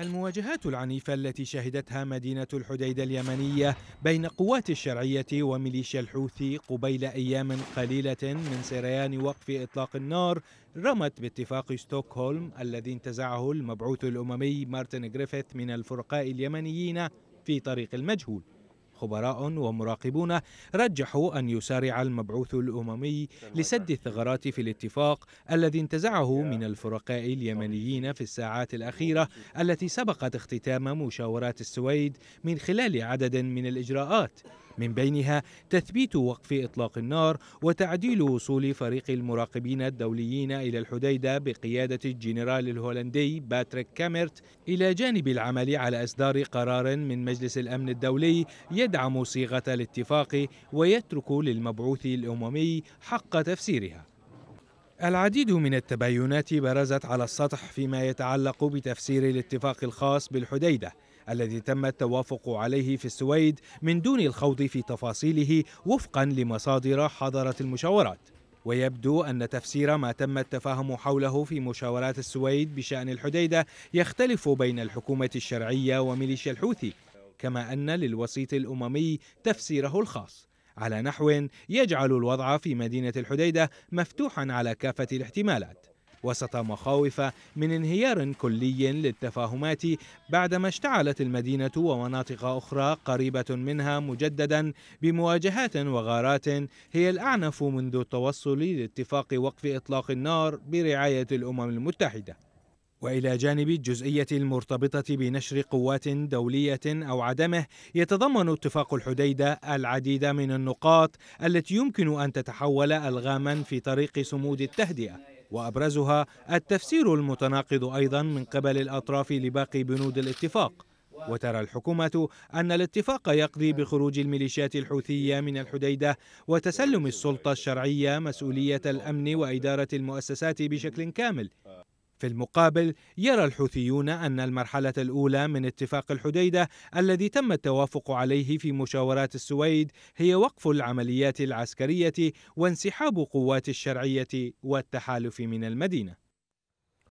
المواجهات العنيفة التي شهدتها مدينة الحديدة اليمنية بين قوات الشرعية وميليشيا الحوثي قبيل أيام قليلة من سريان وقف إطلاق النار رمت باتفاق ستوكهولم الذي انتزعه المبعوث الأممي مارتن جريفيث من الفرقاء اليمنيين في طريق المجهول خبراء ومراقبون رجحوا أن يسارع المبعوث الأممي لسد الثغرات في الاتفاق الذي انتزعه من الفرقاء اليمنيين في الساعات الأخيرة التي سبقت اختتام مشاورات السويد من خلال عدد من الإجراءات من بينها تثبيت وقف إطلاق النار وتعديل وصول فريق المراقبين الدوليين إلى الحديدة بقيادة الجنرال الهولندي باتريك كاميرت إلى جانب العمل على إصدار قرار من مجلس الأمن الدولي يدعم صيغة الاتفاق ويترك للمبعوث الأممي حق تفسيرها العديد من التباينات برزت على السطح فيما يتعلق بتفسير الاتفاق الخاص بالحديده الذي تم التوافق عليه في السويد من دون الخوض في تفاصيله وفقا لمصادر حضرت المشاورات ويبدو أن تفسير ما تم التفاهم حوله في مشاورات السويد بشأن الحديدة يختلف بين الحكومة الشرعية وميليشيا الحوثي كما أن للوسيط الأممي تفسيره الخاص على نحو يجعل الوضع في مدينة الحديدة مفتوحا على كافة الاحتمالات وسط مخاوف من انهيار كلي للتفاهمات بعدما اشتعلت المدينة ومناطق أخرى قريبة منها مجددا بمواجهات وغارات هي الأعنف منذ التوصل لاتفاق وقف إطلاق النار برعاية الأمم المتحدة والى جانب الجزئيه المرتبطه بنشر قوات دوليه او عدمه يتضمن اتفاق الحديده العديد من النقاط التي يمكن ان تتحول الغاما في طريق صمود التهدئه وأبرزها التفسير المتناقض أيضا من قبل الأطراف لباقي بنود الاتفاق وترى الحكومة أن الاتفاق يقضي بخروج الميليشيات الحوثية من الحديدة وتسلم السلطة الشرعية مسؤولية الأمن وإدارة المؤسسات بشكل كامل في المقابل يرى الحوثيون أن المرحلة الأولى من اتفاق الحديدة الذي تم التوافق عليه في مشاورات السويد هي وقف العمليات العسكرية وانسحاب قوات الشرعية والتحالف من المدينة